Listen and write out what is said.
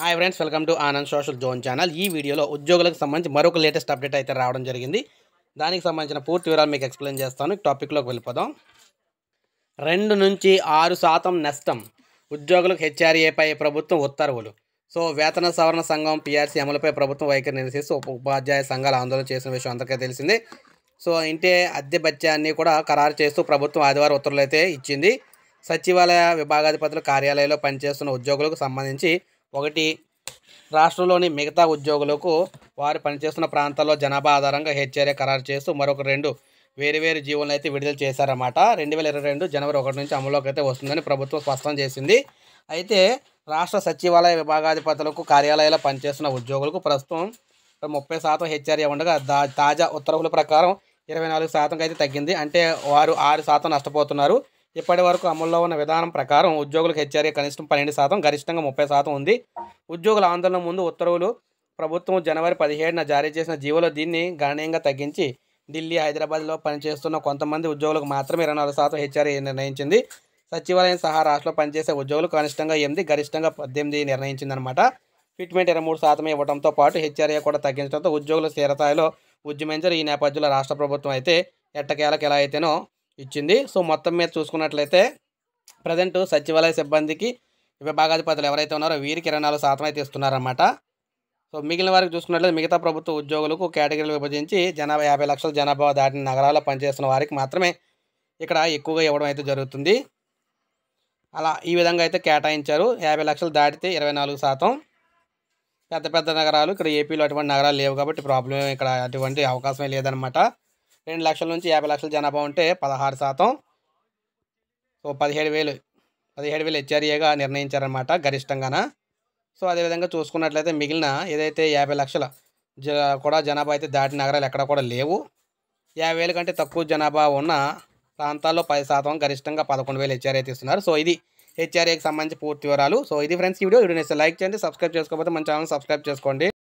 hi friends welcome to Anand social zone channel ఈ వీడియోలో ఉద్యోగులకు సంబంధించి మరొక లేటెస్ట్ అప్డేట్ అయితే రావడం జరిగింది దానికి సంబంధించిన పూర్తి వివరాలు మీకు ఎక్స్ప్లెయిన్ చేస్తాను టాపిక్లోకి వెళ్ళిపోదాం రెండు నుంచి ఆరు శాతం నష్టం ఉద్యోగులకు హెచ్ఆర్ఏపై ప్రభుత్వం ఉత్తర్వులు సో వేతన సవరణ సంఘం పిఆర్సీ అమలుపై ప్రభుత్వం వైఖరి నిరసిస్తూ ఉపాధ్యాయ సంఘాలు ఆందోళన చేసిన విషయం అందరికీ తెలిసిందే సో ఇంటే అద్దె బత్యాన్ని కూడా ఖరారు చేస్తూ ప్రభుత్వం ఆదివారం ఉత్తర్వులు అయితే ఇచ్చింది సచివాలయ విభాగాధిపతుల కార్యాలయంలో పనిచేస్తున్న ఉద్యోగులకు సంబంధించి ఒకటి రాష్ట్రంలోని మిగతా ఉద్యోగులకు వారు పనిచేస్తున్న ప్రాంతాల్లో జనాభా ఆధారంగా హెచ్ఆర్ఏ ఖరారు చేస్తూ మరొక రెండు వేరువేరు జీవులను అయితే విడుదల చేశారన్నమాట రెండు వేల ఇరవై రెండు జనవరి ఒకటి నుంచి అమలులోకి అయితే వస్తుందని ప్రభుత్వం స్పష్టం చేసింది అయితే రాష్ట్ర సచివాలయ విభాగాధిపతులకు కార్యాలయాల్లో పనిచేస్తున్న ఉద్యోగులకు ప్రస్తుతం ముప్పై శాతం హెచ్ఆర్ఏ ఉండగా తాజా ఉత్తర్వుల ప్రకారం ఇరవై నాలుగు శాతంకి అయితే తగ్గింది అంటే వారు ఆరు శాతం నష్టపోతున్నారు ఇప్పటి వరకు అమల్లో ఉన్న విధానం ప్రకారం ఉద్యోగులకు హెచ్చరిక కనిష్టం పన్నెండు శాతం గరిష్టంగా ముప్పై శాతం ఉంది ఉద్యోగుల ఆందోళన ముందు ఉత్తర్వులు ప్రభుత్వం జనవరి పదిహేడున జారీ చేసిన జీవోలో దీన్ని గణనీయంగా తగ్గించి ఢిల్లీ హైదరాబాద్లో పనిచేస్తున్న కొంతమంది ఉద్యోగులకు మాత్రమే ఇరవై నాలుగు శాతం హెచ్చరిక నిర్ణయించింది సచివాలయం సహా రాష్ట్రంలో పనిచేసే ఉద్యోగులు కనిష్టంగా ఎనిమిది గరిష్టంగా పద్దెనిమిది నిర్ణయించిందనమాట ఫిట్మెంట్ ఇరవై మూడు శాతం ఇవ్వడంతో పాటు హెచ్ఆర్ఏ కూడా తగ్గించడంతో ఉద్యోగుల స్థిరతాయిలో ఉద్యమించారు ఈ నేపథ్యంలో రాష్ట్ర ప్రభుత్వం అయితే ఎట్టకేలకు ఎలా అయితేనో ఇచ్చింది సో మొత్తం మీద చూసుకున్నట్లయితే ప్రజెంట్ సచివాలయ సిబ్బందికి విభాగాధిపతులు ఎవరైతే ఉన్నారో వీరికి ఇరవై నాలుగు శాతం అయితే ఇస్తున్నారన్నమాట సో మిగిలిన వారికి చూసుకున్నట్లయితే మిగతా ప్రభుత్వ ఉద్యోగులకు కేటగిరీలు విభజించి జనాభా యాభై లక్షల జనాభా దాటిన నగరాల్లో పనిచేస్తున్న వారికి మాత్రమే ఇక్కడ ఎక్కువగా ఇవ్వడం అయితే జరుగుతుంది అలా ఈ విధంగా అయితే కేటాయించారు యాభై లక్షలు దాటితే ఇరవై నాలుగు శాతం పెద్ద పెద్ద నగరాలు ఇక్కడ ఏపీలో అటువంటి నగరాలు లేవు కాబట్టి ప్రాబ్లం ఇక్కడ అటువంటి అవకాశమే లేదనమాట రెండు లక్షల నుంచి యాభై లక్షల జనాభా ఉంటే పదహారు శాతం సో పదిహేడు వేలు పదిహేడు వేలు హెచ్ఆర్ఏగా నిర్ణయించారనమాట గరిష్టంగాన సో అదేవిధంగా చూసుకున్నట్లయితే మిగిలిన ఏదైతే యాభై లక్షల జ కూడా జనాభా అయితే దాటి నగరాలు ఎక్కడ కూడా లేవు యాభై వేల కంటే తక్కువ జనాభా ఉన్న ప్రాంతాల్లో పది శాతం గరిష్టంగా పదకొండు వేలు హెచ్ఆర్ఏ తీస్తున్నారు సో ఇది హెచ్ఆర్ఏకి సంబంధించి పూర్తి వివరాలు సో ఇది ఫ్రెండ్స్ ఈ వీడియో వీడియో లైక్ చేయండి సబ్స్క్రైబ్ చేసుకోకపోతే మన ఛానల్ సబ్స్క్రైబ్ చేసుకోండి